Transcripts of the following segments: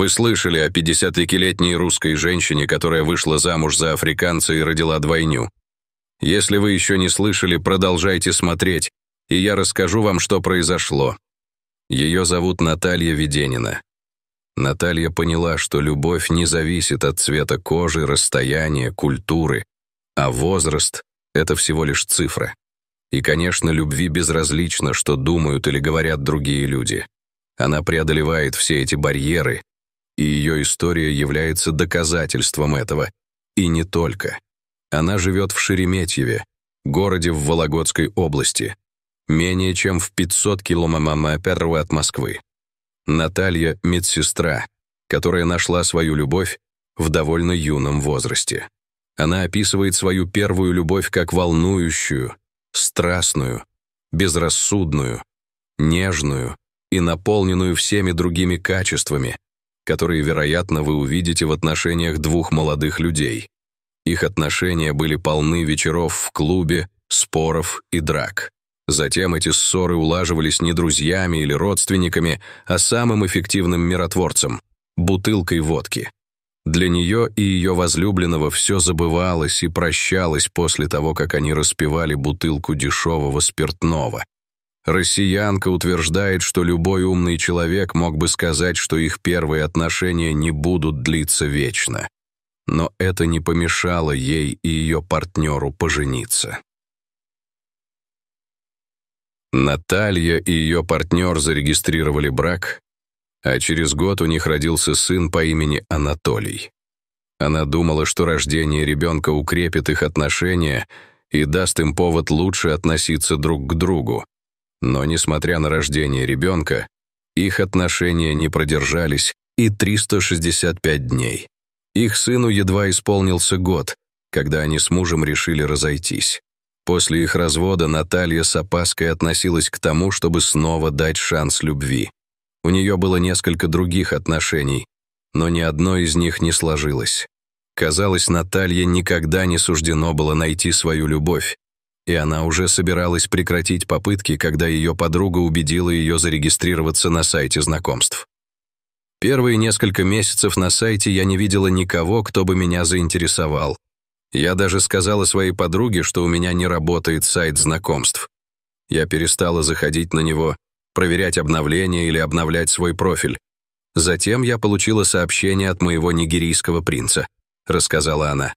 Вы слышали о 50-летней русской женщине, которая вышла замуж за африканца и родила двойню. Если вы еще не слышали, продолжайте смотреть, и я расскажу вам, что произошло. Ее зовут Наталья Веденина. Наталья поняла, что любовь не зависит от цвета кожи, расстояния, культуры, а возраст — это всего лишь цифра. И, конечно, любви безразлично, что думают или говорят другие люди. Она преодолевает все эти барьеры, и ее история является доказательством этого. И не только. Она живет в Шереметьеве, городе в Вологодской области, менее чем в 500 километров от Москвы. Наталья – медсестра, которая нашла свою любовь в довольно юном возрасте. Она описывает свою первую любовь как волнующую, страстную, безрассудную, нежную и наполненную всеми другими качествами, которые, вероятно, вы увидите в отношениях двух молодых людей. Их отношения были полны вечеров в клубе, споров и драк. Затем эти ссоры улаживались не друзьями или родственниками, а самым эффективным миротворцем – бутылкой водки. Для нее и ее возлюбленного все забывалось и прощалось после того, как они распивали бутылку дешевого спиртного, Россиянка утверждает, что любой умный человек мог бы сказать, что их первые отношения не будут длиться вечно. Но это не помешало ей и ее партнеру пожениться. Наталья и ее партнер зарегистрировали брак, а через год у них родился сын по имени Анатолий. Она думала, что рождение ребенка укрепит их отношения и даст им повод лучше относиться друг к другу, но несмотря на рождение ребенка, их отношения не продержались и 365 дней. Их сыну едва исполнился год, когда они с мужем решили разойтись. После их развода Наталья с опаской относилась к тому, чтобы снова дать шанс любви. У нее было несколько других отношений, но ни одно из них не сложилось. Казалось, Наталье никогда не суждено было найти свою любовь, и она уже собиралась прекратить попытки, когда ее подруга убедила ее зарегистрироваться на сайте знакомств. Первые несколько месяцев на сайте я не видела никого, кто бы меня заинтересовал. Я даже сказала своей подруге, что у меня не работает сайт знакомств. Я перестала заходить на него, проверять обновления или обновлять свой профиль. Затем я получила сообщение от моего нигерийского принца, рассказала она.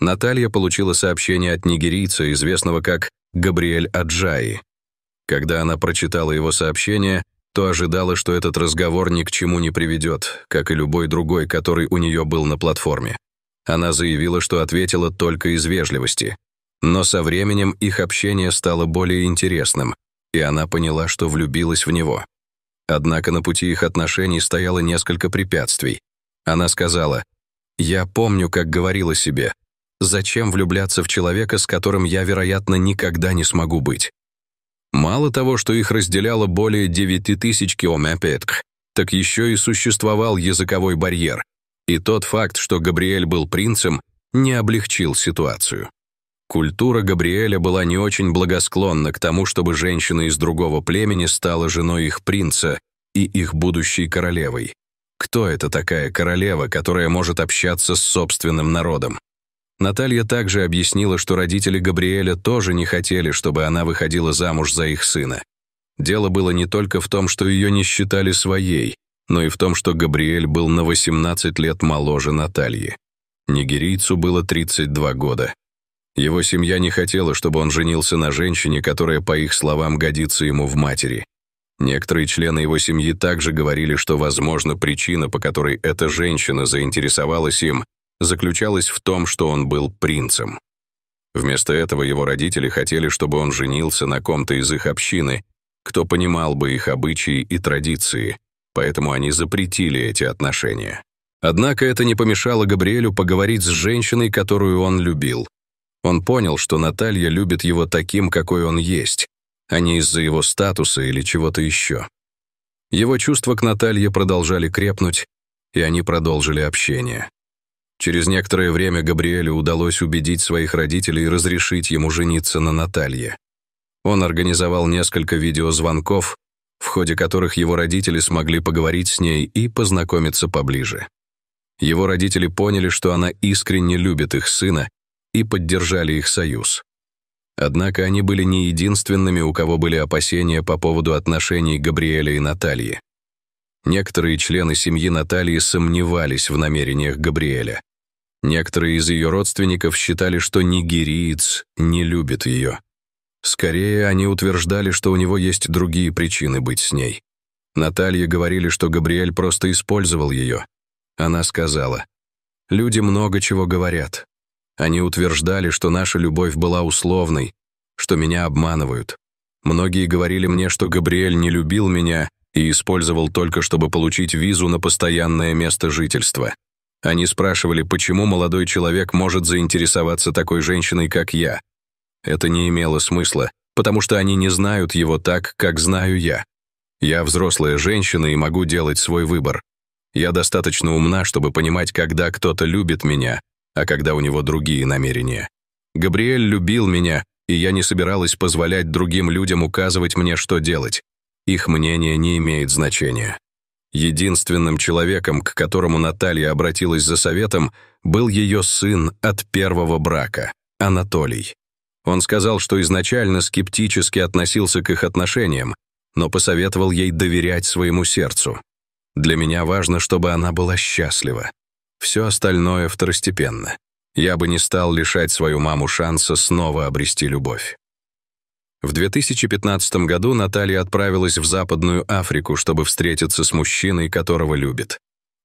Наталья получила сообщение от нигерийца, известного как Габриэль Аджаи. Когда она прочитала его сообщение, то ожидала, что этот разговор ни к чему не приведет, как и любой другой, который у нее был на платформе. Она заявила, что ответила только из вежливости. Но со временем их общение стало более интересным, и она поняла, что влюбилась в него. Однако на пути их отношений стояло несколько препятствий. Она сказала, «Я помню, как говорила себе, Зачем влюбляться в человека, с которым я, вероятно, никогда не смогу быть? Мало того, что их разделяло более 9000 километров, так еще и существовал языковой барьер. И тот факт, что Габриэль был принцем, не облегчил ситуацию. Культура Габриэля была не очень благосклонна к тому, чтобы женщина из другого племени стала женой их принца и их будущей королевой. Кто это такая королева, которая может общаться с собственным народом? Наталья также объяснила, что родители Габриэля тоже не хотели, чтобы она выходила замуж за их сына. Дело было не только в том, что ее не считали своей, но и в том, что Габриэль был на 18 лет моложе Натальи. Нигерийцу было 32 года. Его семья не хотела, чтобы он женился на женщине, которая, по их словам, годится ему в матери. Некоторые члены его семьи также говорили, что, возможно, причина, по которой эта женщина заинтересовалась им, заключалась в том, что он был принцем. Вместо этого его родители хотели, чтобы он женился на ком-то из их общины, кто понимал бы их обычаи и традиции, поэтому они запретили эти отношения. Однако это не помешало Габриэлю поговорить с женщиной, которую он любил. Он понял, что Наталья любит его таким, какой он есть, а не из-за его статуса или чего-то еще. Его чувства к Наталье продолжали крепнуть, и они продолжили общение. Через некоторое время Габриэлю удалось убедить своих родителей разрешить ему жениться на Наталье. Он организовал несколько видеозвонков, в ходе которых его родители смогли поговорить с ней и познакомиться поближе. Его родители поняли, что она искренне любит их сына и поддержали их союз. Однако они были не единственными, у кого были опасения по поводу отношений Габриэля и Натальи. Некоторые члены семьи Натальи сомневались в намерениях Габриэля. Некоторые из ее родственников считали, что нигериец не любит ее. Скорее, они утверждали, что у него есть другие причины быть с ней. Наталья говорили, что Габриэль просто использовал ее. Она сказала, «Люди много чего говорят. Они утверждали, что наша любовь была условной, что меня обманывают. Многие говорили мне, что Габриэль не любил меня и использовал только, чтобы получить визу на постоянное место жительства. Они спрашивали, почему молодой человек может заинтересоваться такой женщиной, как я. Это не имело смысла, потому что они не знают его так, как знаю я. Я взрослая женщина и могу делать свой выбор. Я достаточно умна, чтобы понимать, когда кто-то любит меня, а когда у него другие намерения. Габриэль любил меня, и я не собиралась позволять другим людям указывать мне, что делать. Их мнение не имеет значения. Единственным человеком, к которому Наталья обратилась за советом, был ее сын от первого брака, Анатолий. Он сказал, что изначально скептически относился к их отношениям, но посоветовал ей доверять своему сердцу. «Для меня важно, чтобы она была счастлива. Все остальное второстепенно. Я бы не стал лишать свою маму шанса снова обрести любовь». В 2015 году Наталья отправилась в Западную Африку, чтобы встретиться с мужчиной, которого любит.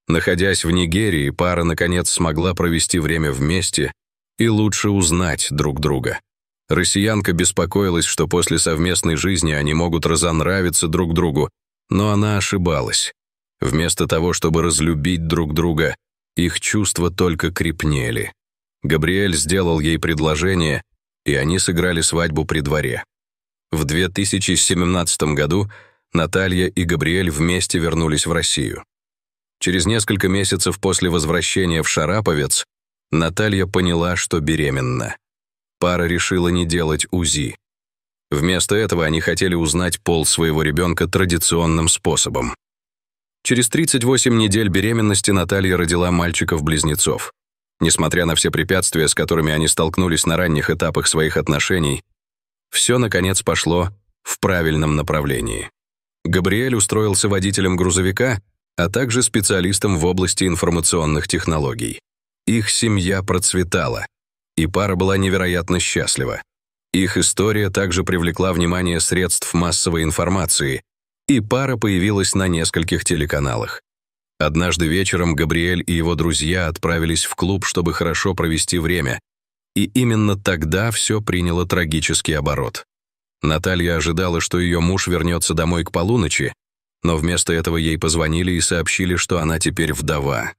Находясь в Нигерии, пара, наконец, смогла провести время вместе и лучше узнать друг друга. Россиянка беспокоилась, что после совместной жизни они могут разонравиться друг другу, но она ошибалась. Вместо того, чтобы разлюбить друг друга, их чувства только крепнели. Габриэль сделал ей предложение, и они сыграли свадьбу при дворе. В 2017 году Наталья и Габриэль вместе вернулись в Россию. Через несколько месяцев после возвращения в Шараповец Наталья поняла, что беременна. Пара решила не делать УЗИ. Вместо этого они хотели узнать пол своего ребенка традиционным способом. Через 38 недель беременности Наталья родила мальчиков-близнецов. Несмотря на все препятствия, с которыми они столкнулись на ранних этапах своих отношений, все, наконец, пошло в правильном направлении. Габриэль устроился водителем грузовика, а также специалистом в области информационных технологий. Их семья процветала, и пара была невероятно счастлива. Их история также привлекла внимание средств массовой информации, и пара появилась на нескольких телеканалах. Однажды вечером Габриэль и его друзья отправились в клуб, чтобы хорошо провести время, и именно тогда все приняло трагический оборот. Наталья ожидала, что ее муж вернется домой к полуночи, но вместо этого ей позвонили и сообщили, что она теперь вдова.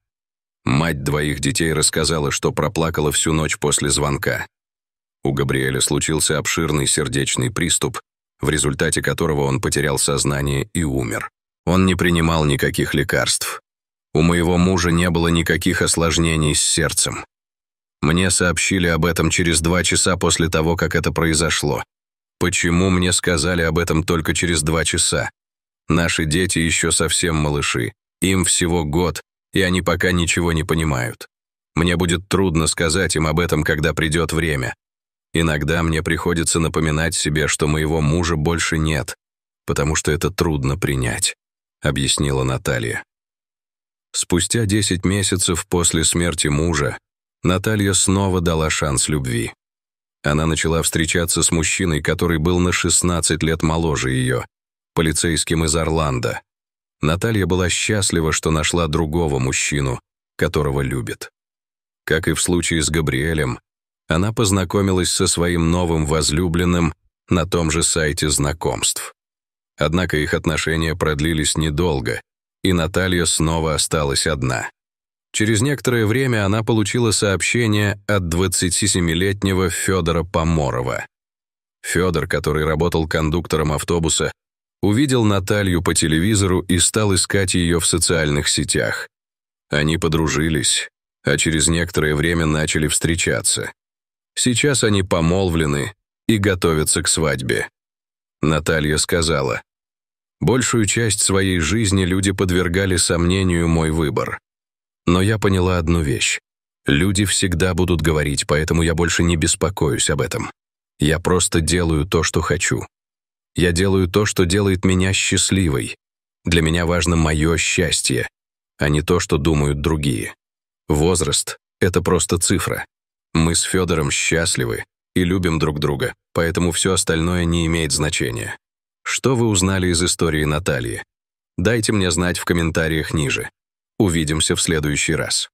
Мать двоих детей рассказала, что проплакала всю ночь после звонка. У Габриэля случился обширный сердечный приступ, в результате которого он потерял сознание и умер. Он не принимал никаких лекарств. У моего мужа не было никаких осложнений с сердцем. Мне сообщили об этом через два часа после того, как это произошло. Почему мне сказали об этом только через два часа? Наши дети еще совсем малыши. Им всего год, и они пока ничего не понимают. Мне будет трудно сказать им об этом, когда придёт время. Иногда мне приходится напоминать себе, что моего мужа больше нет, потому что это трудно принять», — объяснила Наталья. Спустя 10 месяцев после смерти мужа Наталья снова дала шанс любви. Она начала встречаться с мужчиной, который был на 16 лет моложе ее, полицейским из Орландо. Наталья была счастлива, что нашла другого мужчину, которого любит. Как и в случае с Габриэлем, она познакомилась со своим новым возлюбленным на том же сайте знакомств. Однако их отношения продлились недолго, и Наталья снова осталась одна. Через некоторое время она получила сообщение от 27-летнего Федора Поморова. Федор, который работал кондуктором автобуса, увидел Наталью по телевизору и стал искать ее в социальных сетях. Они подружились, а через некоторое время начали встречаться. Сейчас они помолвлены и готовятся к свадьбе. Наталья сказала, «Большую часть своей жизни люди подвергали сомнению мой выбор. Но я поняла одну вещь. Люди всегда будут говорить, поэтому я больше не беспокоюсь об этом. Я просто делаю то, что хочу. Я делаю то, что делает меня счастливой. Для меня важно мое счастье, а не то, что думают другие. Возраст — это просто цифра. Мы с Федором счастливы и любим друг друга, поэтому все остальное не имеет значения. Что вы узнали из истории Натальи? Дайте мне знать в комментариях ниже. Увидимся в следующий раз.